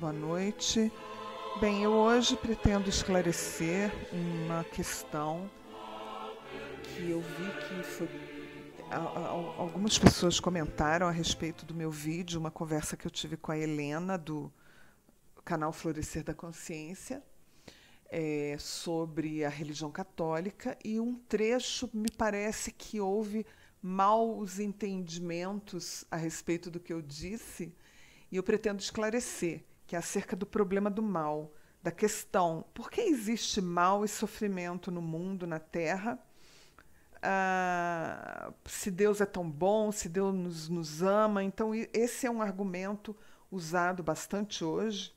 boa noite. Bem, eu hoje pretendo esclarecer uma questão que eu vi que foi. Algumas pessoas comentaram a respeito do meu vídeo, uma conversa que eu tive com a Helena, do canal Florescer da Consciência, é, sobre a religião católica, e um trecho me parece que houve maus entendimentos a respeito do que eu disse, e eu pretendo esclarecer que é acerca do problema do mal, da questão por que existe mal e sofrimento no mundo, na Terra, ah, se Deus é tão bom, se Deus nos, nos ama. Então, esse é um argumento usado bastante hoje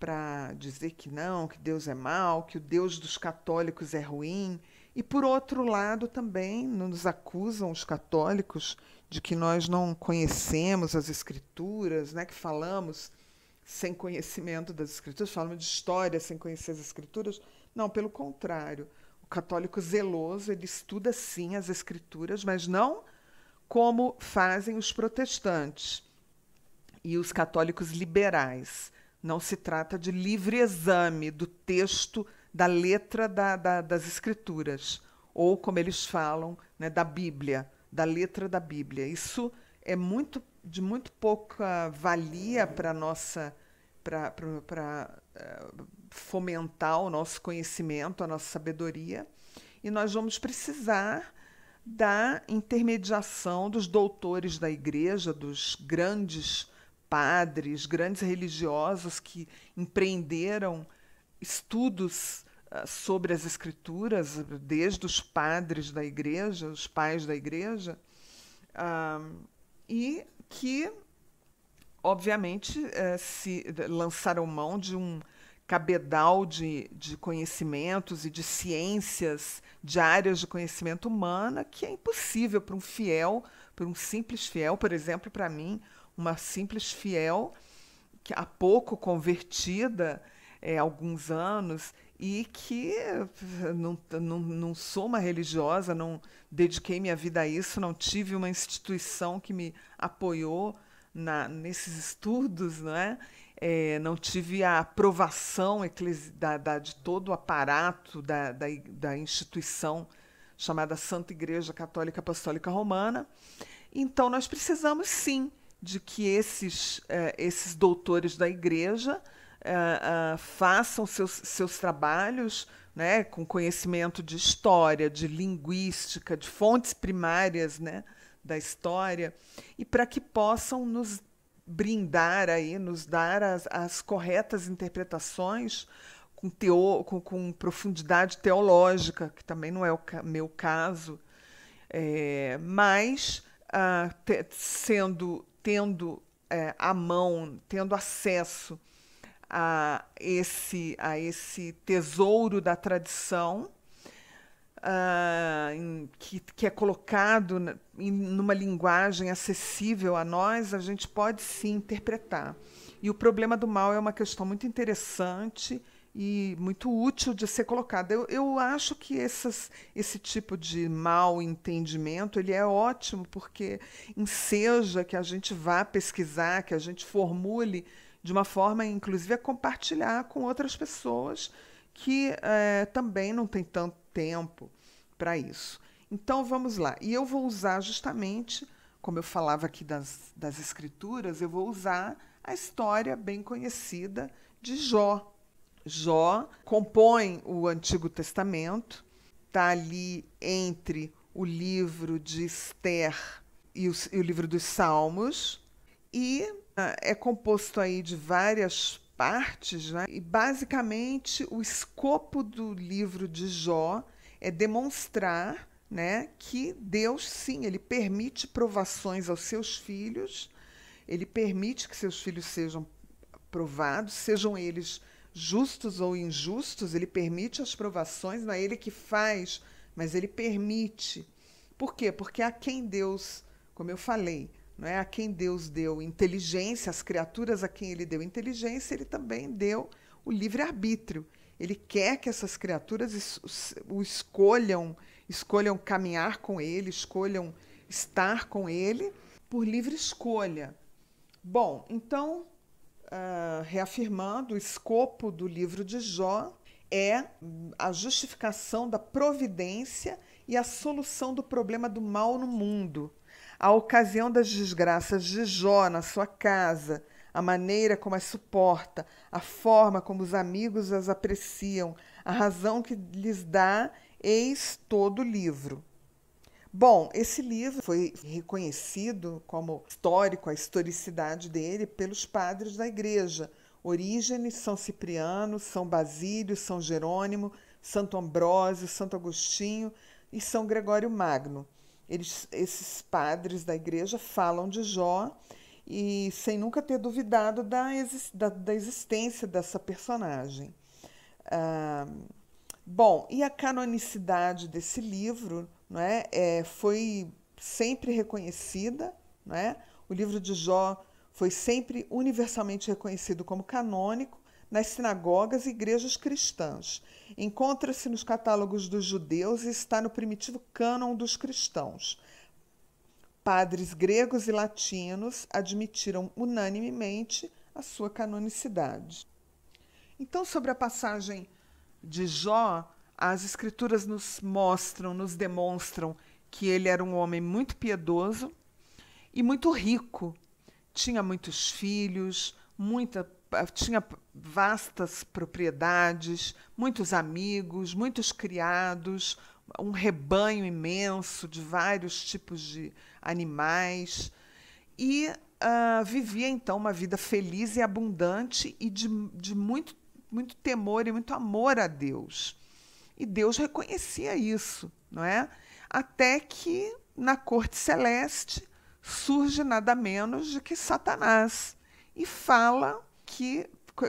para dizer que não, que Deus é mal, que o Deus dos católicos é ruim. E, por outro lado, também nos acusam os católicos de que nós não conhecemos as escrituras, né, que falamos sem conhecimento das escrituras, falam de história sem conhecer as escrituras. Não, pelo contrário. O católico zeloso, ele estuda sim as escrituras, mas não como fazem os protestantes e os católicos liberais. Não se trata de livre exame do texto, da letra da, da, das escrituras, ou como eles falam, né, da Bíblia, da letra da Bíblia. Isso é muito de muito pouca valia para nossa para eh, fomentar o nosso conhecimento, a nossa sabedoria, e nós vamos precisar da intermediação dos doutores da igreja, dos grandes padres, grandes religiosos que empreenderam estudos eh, sobre as escrituras, desde os padres da igreja, os pais da igreja, ah, e que, obviamente, eh, se lançaram mão de um cabedal de, de conhecimentos e de ciências, de áreas de conhecimento humana, que é impossível para um fiel, para um simples fiel, por exemplo, para mim, uma simples fiel que há pouco convertida, é, alguns anos e que não, não, não sou uma religiosa, não dediquei minha vida a isso, não tive uma instituição que me apoiou na, nesses estudos, não é? É, não tive a aprovação da, da, de todo o aparato da, da, da, instituição chamada Santa Igreja Católica Apostólica Romana. Então, nós precisamos sim de que esses, é, esses doutores da Igreja uh, façam seus, seus trabalhos né, com conhecimento de história, de linguística, de fontes primárias né, da história, e para que possam nos brindar aí, nos dar as, as corretas interpretações com, teo, com, com, profundidade teológica, que também não é o ca meu caso, é, mas ah, te, sendo, tendo é, à mão, tendo acesso a esse, a esse tesouro da tradição. Uh, em, que, que, é colocado em, numa linguagem acessível a nós, a gente pode sim interpretar. E o problema do mal é uma questão muito interessante e muito útil de ser colocada. Eu, eu acho que essas, esse tipo de mal entendimento ele é ótimo porque enseja que a gente vá pesquisar, que a gente formule de uma forma, inclusive, a compartilhar com outras pessoas que é, também não tem tanto tempo para isso. Então vamos lá. E eu vou usar justamente, como eu falava aqui das, das escrituras, eu vou usar a história bem conhecida de Jó. Jó compõe o Antigo Testamento, está ali entre o livro de Esther e o, e o livro dos Salmos, e ah, é composto aí de várias partes, né? e basicamente o escopo do livro de Jó é demonstrar né, que Deus, sim, ele permite provações aos seus filhos, ele permite que seus filhos sejam provados, sejam eles justos ou injustos, ele permite as provações, não é ele que faz, mas ele permite. Por quê? Porque a quem Deus, como eu falei, é A quem Deus deu inteligência, as criaturas a quem ele deu inteligência, ele também deu o livre-arbítrio. Ele quer que essas criaturas o escolham, escolham caminhar com ele, escolham estar com ele por livre escolha. Bom, então, uh, reafirmando, o escopo do livro de Jó é a justificação da providência e a solução do problema do mal no mundo a ocasião das desgraças de Jó na sua casa, a maneira como as suporta, a forma como os amigos as apreciam, a razão que lhes dá, eis todo o livro. Bom, esse livro foi reconhecido como histórico, a historicidade dele, pelos padres da igreja. Orígenes, São Cipriano, São Basílio, São Jerônimo, Santo Ambrósio, Santo Agostinho e São Gregório Magno. Eles, esses padres da igreja falam de Jó e sem nunca ter duvidado da, da, da existência dessa personagem. Ah, bom, e a canonicidade desse livro não é, é, foi sempre reconhecida, não é? o livro de Jó foi sempre universalmente reconhecido como canônico, nas sinagogas e igrejas cristãs. Encontra-se nos catálogos dos judeus e está no primitivo cânon dos cristãos. Padres gregos e latinos admitiram unanimemente a sua canonicidade. Então, sobre a passagem de Jó, as escrituras nos mostram, nos demonstram que ele era um homem muito piedoso e muito rico. Tinha muitos filhos, muita tinha vastas propriedades, muitos amigos, muitos criados, um rebanho imenso de vários tipos de animais e uh, vivia então uma vida feliz e abundante e de, de muito, muito temor e muito amor a Deus. E Deus reconhecia isso, não é? Até que na corte celeste surge nada menos de que Satanás e fala que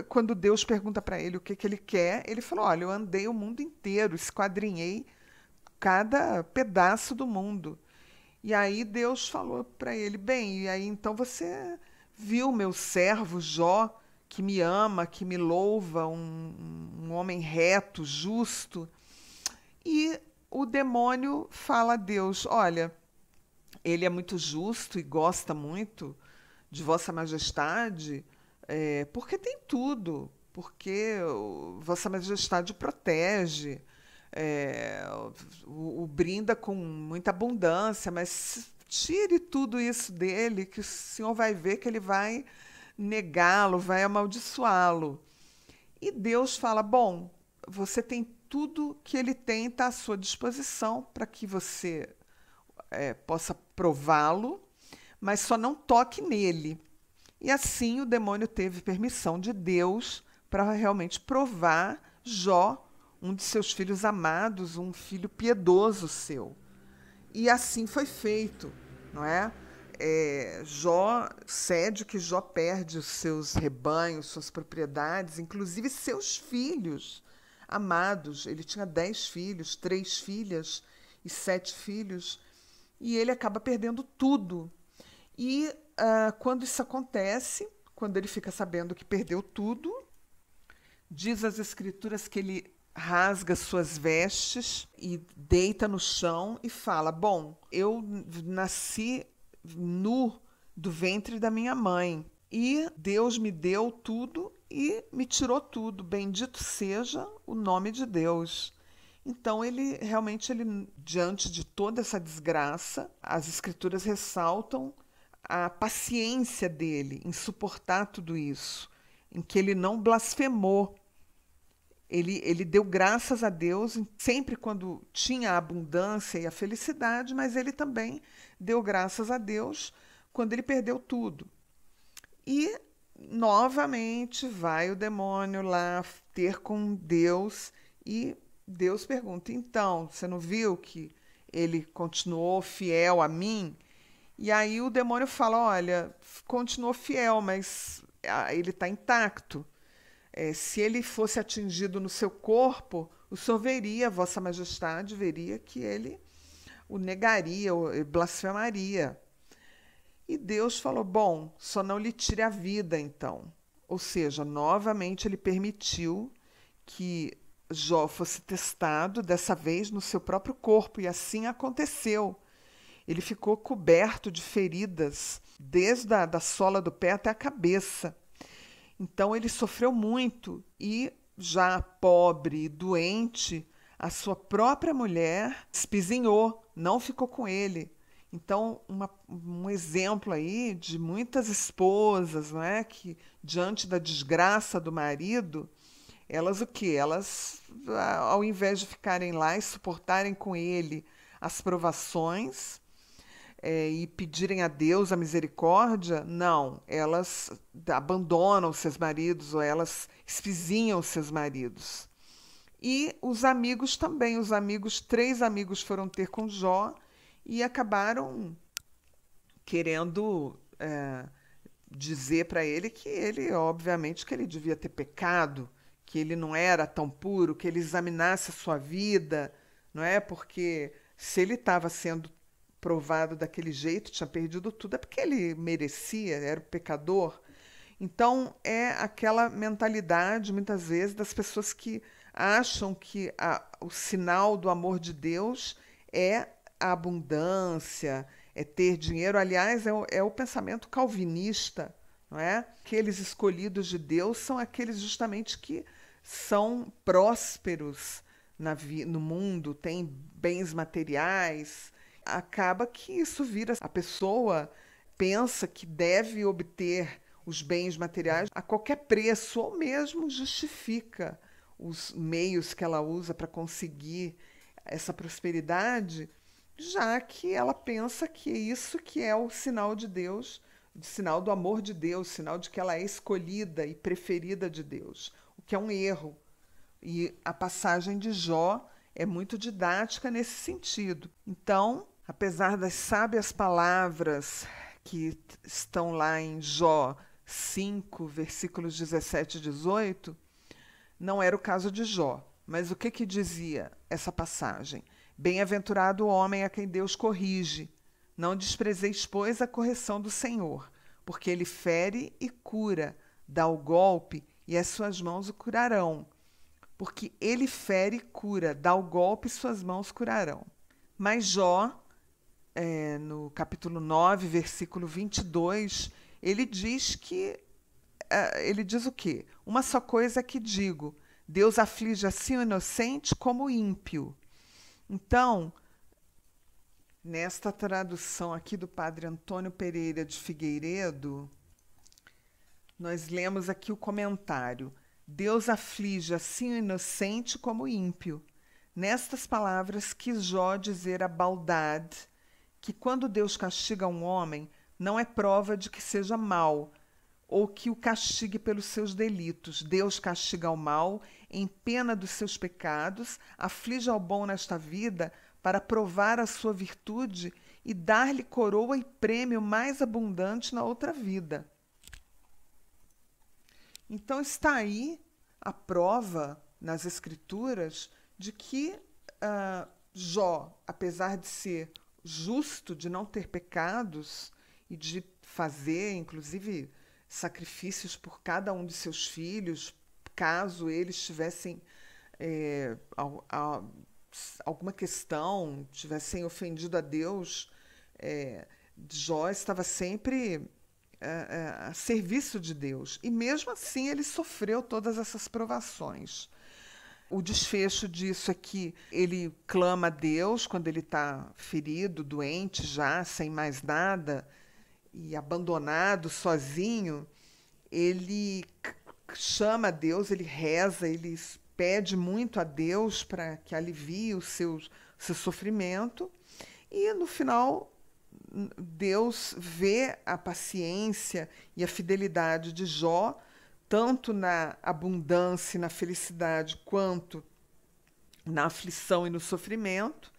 quando Deus pergunta para ele o que, que ele quer, ele falou: Olha, eu andei o mundo inteiro, esquadrinhei cada pedaço do mundo. E aí Deus falou para ele: Bem, e aí então você viu meu servo Jó, que me ama, que me louva, um, um homem reto, justo. E o demônio fala a Deus: Olha, ele é muito justo e gosta muito de Vossa Majestade é, porque tem tudo, porque Vossa Majestade protege, é, o, o, brinda com muita abundância, mas tire tudo isso dele, que o senhor vai ver que ele vai negá-lo, vai amaldiçoá-lo. E Deus fala: bom, você tem tudo que ele tem está à sua disposição para que você é, possa prová-lo, mas só não toque nele e assim o demônio teve permissão de Deus para realmente provar Jó, um de seus filhos amados, um filho piedoso seu. E assim foi feito, não é? é Jó cede que Jó perde os seus rebanhos, suas propriedades, inclusive seus filhos amados. Ele tinha dez filhos, três filhas e sete filhos, e ele acaba perdendo tudo. E uh, quando isso acontece, quando ele fica sabendo que perdeu tudo, diz as escrituras que ele rasga suas vestes e deita no chão e fala: Bom, eu nasci nu do ventre da minha mãe e Deus me deu tudo e me tirou tudo. Bendito seja o nome de Deus. Então ele realmente ele diante de toda essa desgraça, as escrituras ressaltam a paciência dele em suportar tudo isso, em que ele não blasfemou. Ele, ele deu graças a Deus sempre quando tinha a abundância e a felicidade, mas ele também deu graças a Deus quando ele perdeu tudo. E novamente vai o demônio lá ter com Deus e Deus pergunta: então, você não viu que ele continuou fiel a mim e aí o demônio fala: olha, continuou fiel, mas ah, ele está intacto. É, se ele fosse atingido no seu corpo, o senhor veria, Vossa Majestade veria que ele o negaria, o eh, blasfemaria. E Deus falou: bom, só não lhe tire a vida, então. Ou seja, novamente ele permitiu que Jó fosse testado, dessa vez no seu próprio corpo, e assim aconteceu. Ele ficou coberto de feridas, desde a da sola do pé até a cabeça. Então ele sofreu muito e já pobre, doente, a sua própria mulher espizinhou, não ficou com ele. Então, uma, um exemplo aí de muitas esposas, não é, que diante da desgraça do marido, elas o que? Elas, ah, ao invés de ficarem lá e suportarem com ele as provações, é, e pedirem a Deus a misericórdia, não, elas abandonam seus maridos ou elas espizinham seus maridos. E os amigos também, os amigos, três amigos foram ter com Jó e acabaram querendo é, dizer para ele que ele, obviamente, que ele devia ter pecado, que ele não era tão puro, que ele examinasse a sua vida, não é? Porque se ele estava sendo provado daquele jeito, tinha perdido tudo, é porque ele merecia, era o pecador. Então, é aquela mentalidade, muitas vezes, das pessoas que acham que a, o sinal do amor de Deus é a abundância, é ter dinheiro. Aliás, é o, é o pensamento calvinista, não é? Aqueles escolhidos de Deus são aqueles justamente que são prósperos na no mundo, têm bens materiais, acaba que isso vira a pessoa pensa que deve obter os bens materiais a qualquer preço ou mesmo justifica os meios que ela usa para conseguir essa prosperidade, já que ela pensa que é isso que é o sinal de Deus, o sinal do amor de Deus, sinal de que ela é escolhida e preferida de Deus, o que é um erro. E a passagem de Jó é muito didática nesse sentido. Então, Apesar das sábias palavras que estão lá em Jó 5, versículos 17 e 18, não era o caso de Jó. Mas o que, que dizia essa passagem? Bem-aventurado o homem a quem Deus corrige. Não desprezeis, pois, a correção do Senhor, porque ele fere e cura, dá o golpe e as suas mãos o curarão. Porque ele fere e cura, dá o golpe e suas mãos curarão. Mas Jó é, no capítulo 9, versículo 22, ele diz que. Eh, ele diz o quê? Uma só coisa que digo: Deus aflige assim o inocente como o ímpio. Então, nesta tradução aqui do padre Antônio Pereira de Figueiredo, nós lemos aqui o comentário: Deus aflige assim o inocente como o ímpio. Nestas palavras quis Jó dizer a Baldad que quando Deus castiga um homem, não é prova de que seja mal ou que o castigue pelos seus delitos. Deus castiga o mal em pena dos seus pecados, aflige ao bom nesta vida para provar a sua virtude e dar-lhe coroa e prêmio mais abundante na outra vida. Então está aí a prova nas Escrituras de que uh, Jó, apesar de ser justo de não ter pecados e de fazer, inclusive, sacrifícios por cada um de seus filhos, caso eles tivessem é, alguma questão, tivessem ofendido a Deus. É, Jó estava sempre a, é, a, é, a serviço de Deus. E mesmo assim ele sofreu todas essas provações. O desfecho disso é que ele clama a Deus quando ele está ferido, doente já, sem mais nada, e abandonado, sozinho. Ele chama a Deus, ele reza, ele pede muito a Deus para que alivie o seu, seu sofrimento. E no final, Deus vê a paciência e a fidelidade de Jó tanto na abundância e na felicidade, quanto na aflição e no sofrimento,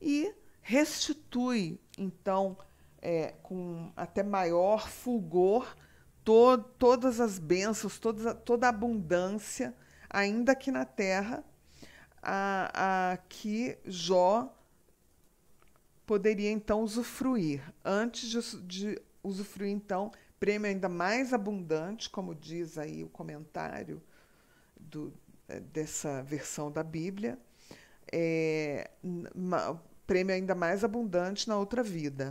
e restitui, então, é, com até maior fulgor, to todas as bênçãos, toda, toda a abundância, ainda aqui na terra, a, a que Jó poderia então usufruir, antes de, de usufruir então prêmio ainda mais abundante, como diz aí o comentário do, eh, dessa versão da Bíblia, é, uma, prêmio ainda mais abundante na outra vida.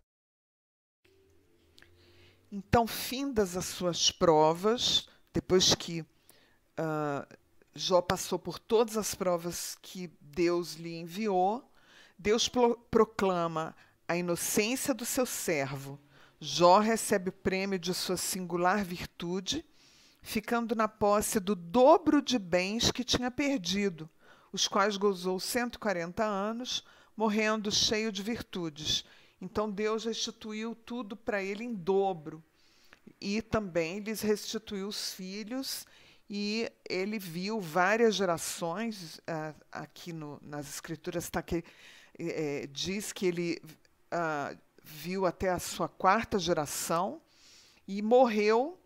Então, findas as suas provas, depois que uh, Jó passou por todas as provas que Deus lhe enviou, Deus pro proclama a inocência do seu servo Jó recebe o prêmio de sua singular virtude, ficando na posse do dobro de bens que tinha perdido, os quais gozou 140 anos, morrendo cheio de virtudes. Então Deus restituiu tudo para ele em dobro. E também lhes restituiu os filhos, e ele viu várias gerações. Ah, aqui no, nas Escrituras tá que eh, eh, diz que ele. Uh, viu até a sua quarta geração e morreu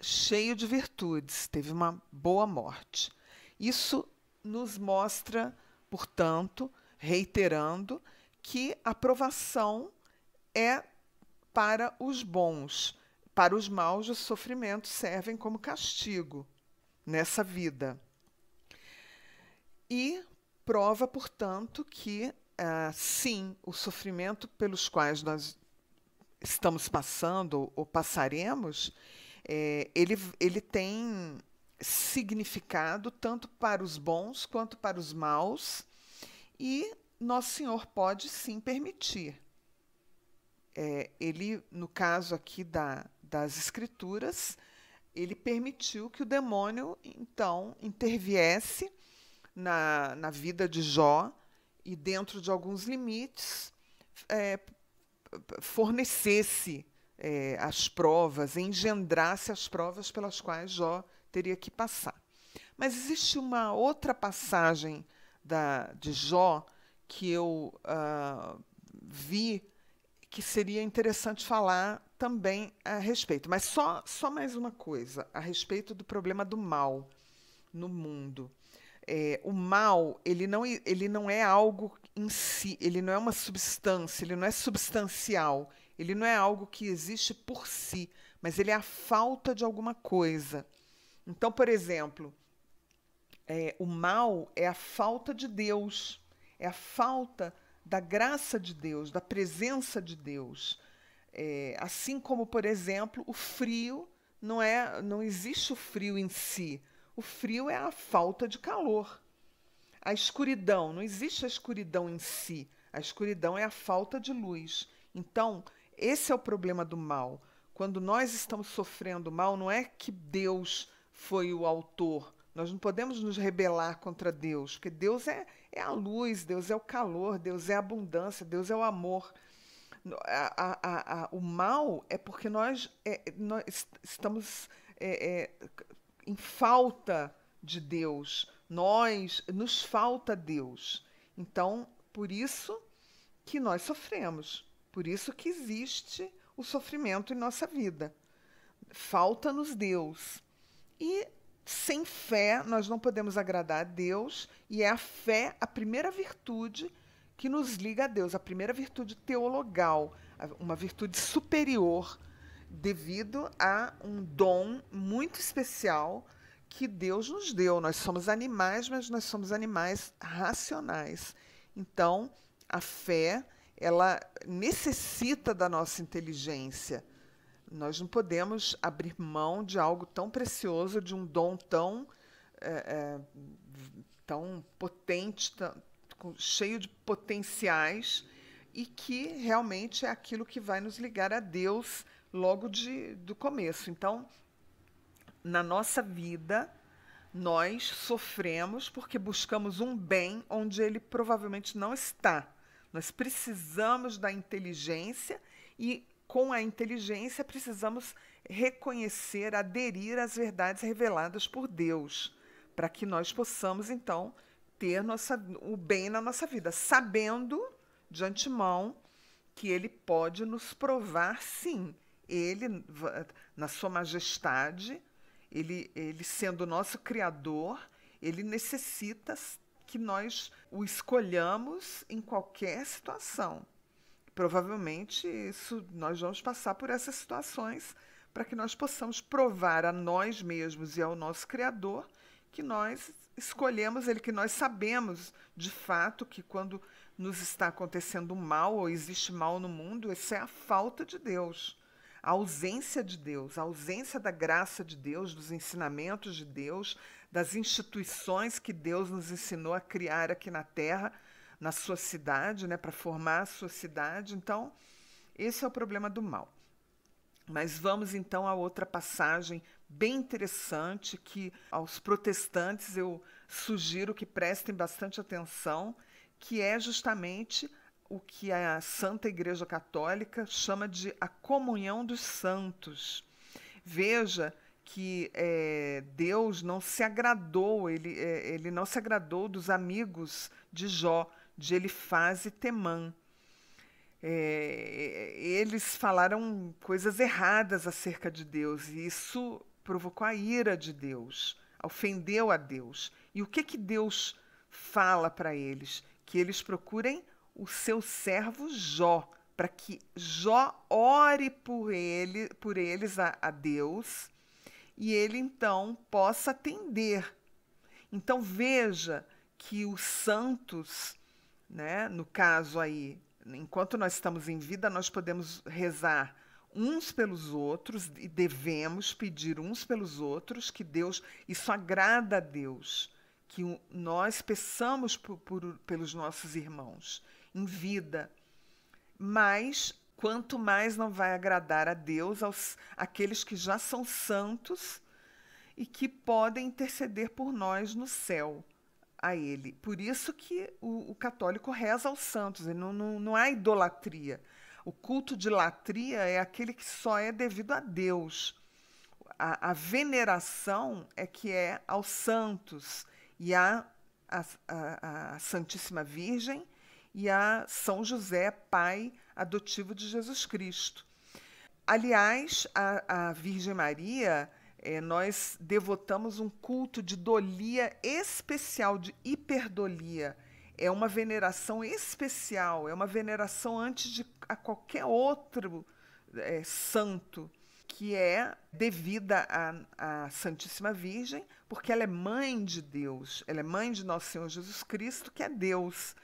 cheio de virtudes, teve uma boa morte. Isso nos mostra, portanto, reiterando, que a provação é para os bons, para os maus, os sofrimentos servem como castigo nessa vida. E prova, portanto, que ah, sim, o sofrimento pelos quais nós estamos passando ou passaremos, é, ele, ele tem significado tanto para os bons quanto para os maus, e Nosso Senhor pode sim permitir. É, ele, no caso aqui da, das Escrituras, ele permitiu que o demônio, então, interviesse na, na vida de Jó e dentro de alguns limites, é, fornecesse é, as provas, engendrasse as provas pelas quais Jó teria que passar. Mas existe uma outra passagem da, de Jó que eu uh, vi que seria interessante falar também a respeito. Mas só, só mais uma coisa a respeito do problema do mal no mundo é, o mal ele não, ele não é algo em si, ele não é uma substância, ele não é substancial, ele não é algo que existe por si, mas ele é a falta de alguma coisa. Então, por exemplo, é, o mal é a falta de Deus, é a falta da graça de Deus, da presença de Deus. É, assim como, por exemplo, o frio não é, não existe o frio em si, o frio é a falta de calor. A escuridão, não existe a escuridão em si. A escuridão é a falta de luz. Então, esse é o problema do mal. Quando nós estamos sofrendo mal, não é que Deus foi o autor. Nós não podemos nos rebelar contra Deus, porque Deus é, é a luz, Deus é o calor, Deus é a abundância, Deus é o amor. A, a, a, o mal é porque nós, é, nós estamos é, é, em falta de Deus. Nós nos falta Deus. Então, por isso que nós sofremos. Por isso que existe o sofrimento em nossa vida. Falta-nos Deus. E sem fé nós não podemos agradar a Deus, e é a fé a primeira virtude que nos liga a Deus, a primeira virtude teologal, uma virtude superior devido a um dom muito especial que Deus nos deu. Nós somos animais, mas nós somos animais racionais. Então, a fé, ela necessita da nossa inteligência. Nós não podemos abrir mão de algo tão precioso, de um dom tão, é, é, tão potente, tão, cheio de potenciais, e que realmente é aquilo que vai nos ligar a Deus logo de, do começo. Então, na nossa vida, nós sofremos porque buscamos um bem onde ele provavelmente não está. Nós precisamos da inteligência e, com a inteligência, precisamos reconhecer, aderir às verdades reveladas por Deus, para que nós possamos, então, ter nossa, o bem na nossa vida, sabendo de antemão que ele pode nos provar, sim, ele, na sua majestade, ele, ele sendo nosso Criador, ele necessita que nós o escolhamos em qualquer situação. Provavelmente isso nós vamos passar por essas situações para que nós possamos provar a nós mesmos e ao nosso Criador que nós escolhemos ele, que nós sabemos de fato que quando nos está acontecendo mal ou existe mal no mundo, isso é a falta de Deus a ausência de Deus, a ausência da graça de Deus, dos ensinamentos de Deus, das instituições que Deus nos ensinou a criar aqui na Terra, na sua cidade, né, para formar a sua cidade. Então, esse é o problema do mal. Mas vamos então a outra passagem bem interessante que aos protestantes eu sugiro que prestem bastante atenção, que é justamente o que a Santa Igreja Católica chama de a comunhão dos santos. Veja que é, Deus não se agradou, ele, é, ele não se agradou dos amigos de Jó, de Elifaz e Temã. É, eles falaram coisas erradas acerca de Deus e isso provocou a ira de Deus, ofendeu a Deus. E o que que Deus fala para eles? Que eles procurem o seu servo Jó, para que Jó ore por, ele, por eles a, a Deus e ele então possa atender. Então veja que os santos, né, no caso aí, enquanto nós estamos em vida, nós podemos rezar uns pelos outros e devemos pedir uns pelos outros que Deus, isso agrada a Deus, que nós peçamos por, por, pelos nossos irmãos em vida. Mas quanto mais não vai agradar a Deus aos aqueles que já são santos e que podem interceder por nós no céu a Ele. Por isso que o, o católico reza aos santos, não, não, não há idolatria. O culto de latria é aquele que só é devido a Deus. A, a veneração é que é aos santos e à a, a, a Santíssima Virgem e a São José, pai adotivo de Jesus Cristo. Aliás, a, a Virgem Maria, é, nós devotamos um culto de dolia especial, de hiperdolia. É uma veneração especial, é uma veneração antes de a qualquer outro é, santo, que é devida à, à Santíssima Virgem, porque ela é mãe de Deus, ela é mãe de nosso Senhor Jesus Cristo, que é Deus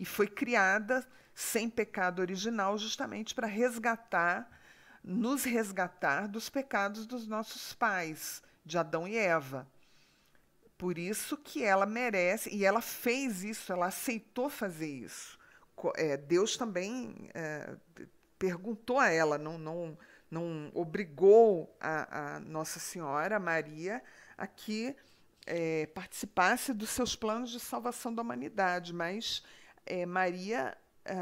e foi criada sem pecado original, justamente para resgatar, nos resgatar dos pecados dos nossos pais, de Adão e Eva. Por isso que ela merece, e ela fez isso, ela aceitou fazer isso. É, Deus também é, perguntou a ela, não, não, não obrigou a, a Nossa Senhora, a Maria, a que é, participasse dos seus planos de salvação da humanidade, mas é, Maria é,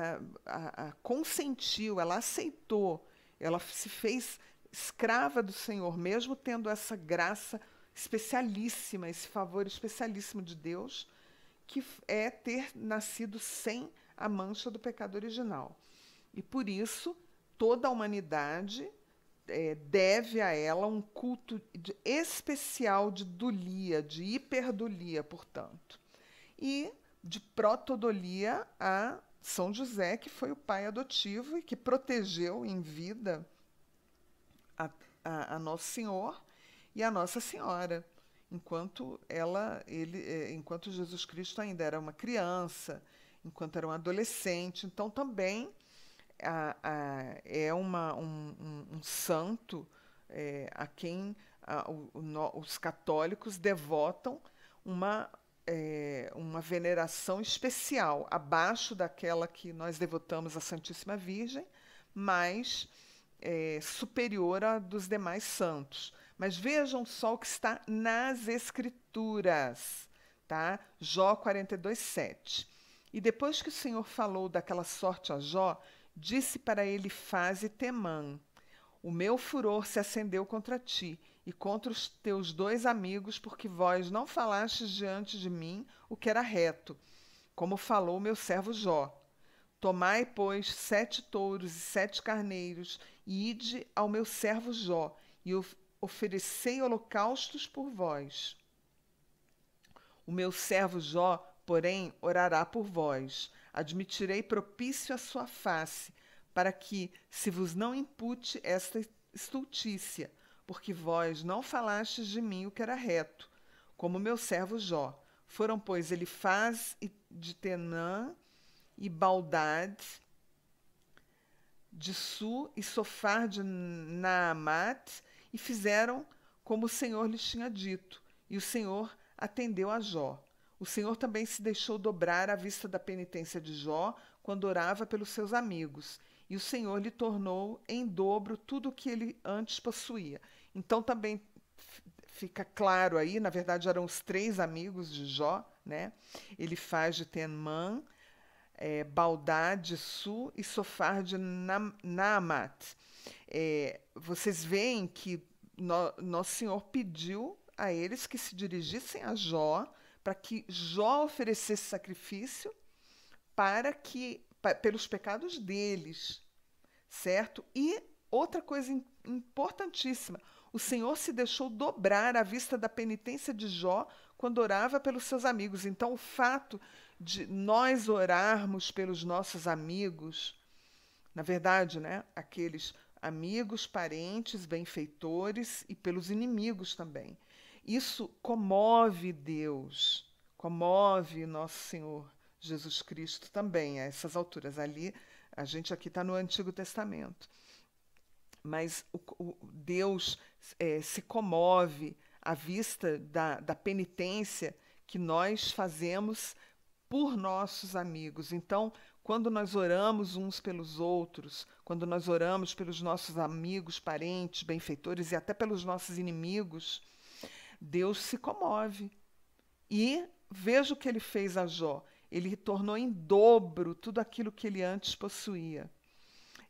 a, a consentiu, ela aceitou, ela se fez escrava do Senhor, mesmo tendo essa graça especialíssima, esse favor especialíssimo de Deus, que é ter nascido sem a mancha do pecado original. E por isso, toda a humanidade é, deve a ela um culto de, especial de dulia, de hiperdulia, portanto. E de protodolia a São José, que foi o pai adotivo e que protegeu em vida a, a, a Nosso Senhor e a Nossa Senhora, enquanto ela, ele, eh, enquanto Jesus Cristo ainda era uma criança, enquanto era um adolescente. Então também a, a, é uma, um, um, um santo é, a quem a, o, o, os católicos devotam uma é, uma veneração especial, abaixo daquela que nós devotamos à Santíssima Virgem, mas é, superior à dos demais santos. Mas vejam só o que está nas Escrituras, tá? Jó 42, 7. E depois que o Senhor falou daquela sorte a Jó, disse para ele: Faze Temã. O meu furor se acendeu contra ti e contra os teus dois amigos, porque vós não falastes diante de mim o que era reto, como falou meu servo Jó. Tomai, pois, sete touros e sete carneiros, e ide ao meu servo Jó, e oferecei holocaustos por vós. O meu servo Jó, porém, orará por vós. Admitirei propício a sua face, para que se vos não impute esta estultícia, porque vós não falastes de mim o que era reto, como meu servo Jó. Foram, pois, Elifaz de Tenã e Baldade, de Su e Sofar de Naamat, e fizeram como o Senhor lhes tinha dito, e o Senhor atendeu a Jó. O Senhor também se deixou dobrar à vista da penitência de Jó quando orava pelos seus amigos, e o Senhor lhe tornou em dobro tudo o que ele antes possuía. Então também fica claro aí, na verdade eram os três amigos de Jó, né? Ele faz de Tenman, é, Baldá de Su e Sofar de Naamat. É, vocês veem que no, Nosso Senhor pediu a eles que se dirigissem a Jó para que Jó oferecesse sacrifício para que pa, pelos pecados deles, certo? E outra coisa importantíssima, o Senhor se deixou dobrar à vista da penitência de Jó quando orava pelos seus amigos. Então, o fato de nós orarmos pelos nossos amigos, na verdade, né, aqueles amigos, parentes, benfeitores e pelos inimigos também. Isso comove Deus, comove nosso Senhor Jesus Cristo também a essas alturas. Ali, a gente aqui está no Antigo Testamento mas o, o Deus é, se comove à vista da, da penitência que nós fazemos por nossos amigos. Então, quando nós oramos uns pelos outros, quando nós oramos pelos nossos amigos, parentes, benfeitores e até pelos nossos inimigos, Deus se comove. E veja o que ele fez a Jó. Ele tornou em dobro tudo aquilo que ele antes possuía.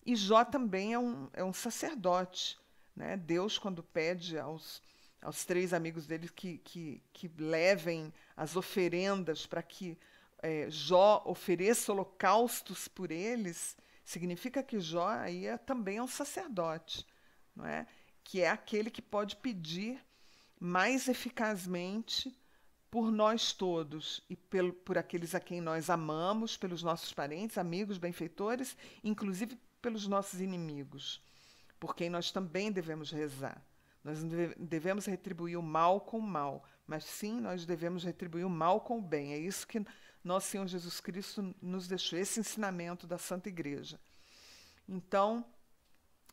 E Jó também é um, é um sacerdote. Né? Deus, quando pede aos, aos três amigos dele que, que, que levem as oferendas para que é, Jó ofereça holocaustos por eles, significa que Jó aí é, também é um sacerdote, não é? que é aquele que pode pedir mais eficazmente por nós todos e pelo, por aqueles a quem nós amamos, pelos nossos parentes, amigos, benfeitores, inclusive pelos nossos inimigos, por quem nós também devemos rezar. Nós não devemos retribuir o mal com o mal, mas sim nós devemos retribuir o mal com o bem. É isso que nosso Senhor Jesus Cristo nos deixou, esse ensinamento da Santa Igreja. Então,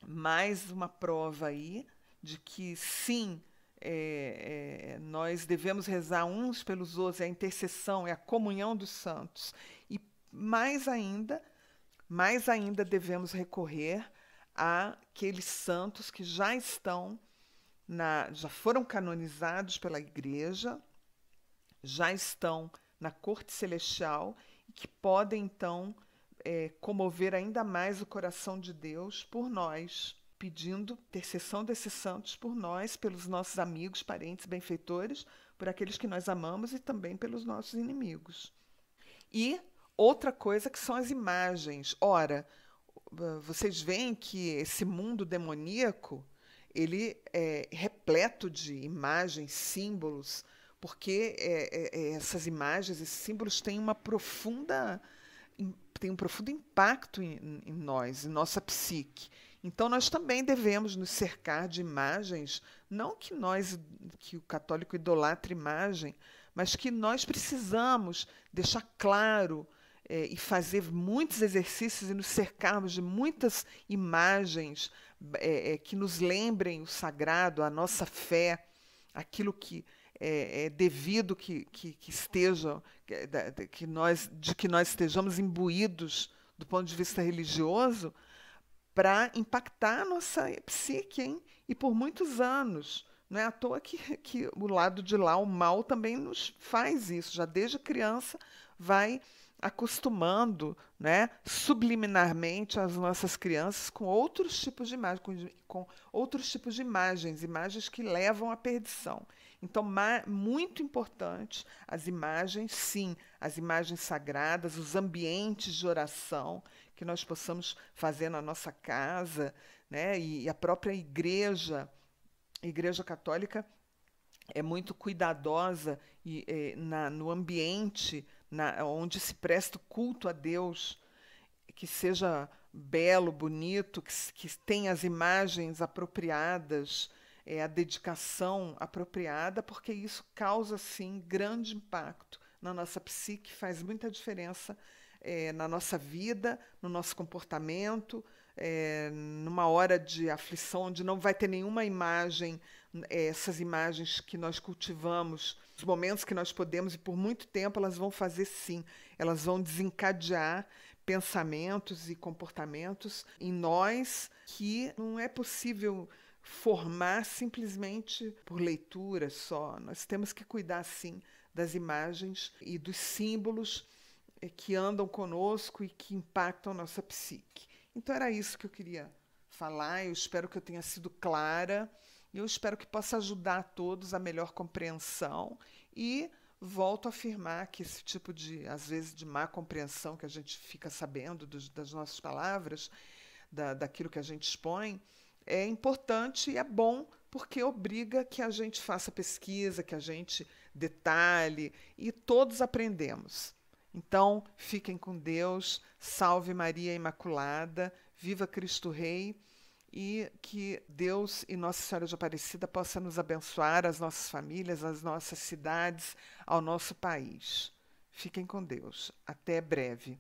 mais uma prova aí de que sim, é, é, nós devemos rezar uns pelos outros, é a intercessão, é a comunhão dos santos. E mais ainda, mais ainda devemos recorrer àqueles santos que já estão na, já foram canonizados pela igreja, já estão na corte celestial e que podem então é, comover ainda mais o coração de Deus por nós, pedindo intercessão desses santos por nós, pelos nossos amigos, parentes, benfeitores, por aqueles que nós amamos e também pelos nossos inimigos. E Outra coisa que são as imagens. Ora, vocês veem que esse mundo demoníaco ele é repleto de imagens, símbolos, porque é, é, é essas imagens, esses símbolos têm uma profunda tem um profundo impacto em, em nós, em nossa psique. Então nós também devemos nos cercar de imagens, não que nós que o católico idolatre imagem, mas que nós precisamos deixar claro é, e fazer muitos exercícios e nos cercarmos de muitas imagens é, é que nos lembrem o sagrado, a nossa fé, aquilo que é, é devido que, que, que esteja, que, que nós, de que nós estejamos imbuídos do ponto de vista religioso, para impactar a nossa psique, hein? e por muitos anos. Não é à toa que, que o lado de lá, o mal, também nos faz isso. Já desde criança vai acostumando né, subliminarmente as nossas crianças com outros tipos de imagens, com, com outros tipos de imagens, imagens que levam à perdição. Então, muito importante as imagens, sim, as imagens sagradas, os ambientes de oração que nós possamos fazer na nossa casa, né? E, e a própria igreja, a igreja católica é muito cuidadosa e, eh, na, no ambiente na, onde se presta culto a Deus, que seja belo, bonito, que, que tenha as imagens apropriadas, é, a dedicação apropriada, porque isso causa, sim, grande impacto na nossa psique, faz muita diferença é, na nossa vida, no nosso comportamento, é, numa hora de aflição, onde não vai ter nenhuma imagem, é, essas imagens que nós cultivamos, os momentos que nós podemos, e por muito tempo elas vão fazer sim, elas vão desencadear pensamentos e comportamentos em nós que não é possível formar simplesmente por leitura só. Nós temos que cuidar sim das imagens e dos símbolos eh, que andam conosco e que impactam nossa psique. Então era isso que eu queria falar. Eu espero que eu tenha sido clara e eu espero que possa ajudar a todos a melhor compreensão e volto a afirmar que esse tipo de às vezes de má compreensão que a gente fica sabendo dos, das nossas palavras, da, daquilo que a gente expõe, é importante e é bom porque obriga que a gente faça pesquisa, que a gente detalhe e todos aprendemos. Então, fiquem com Deus, salve Maria Imaculada, viva Cristo Rei e que Deus e Nossa Senhora de Aparecida possa nos abençoar, as nossas famílias, as nossas cidades, ao nosso país. Fiquem com Deus. Até breve.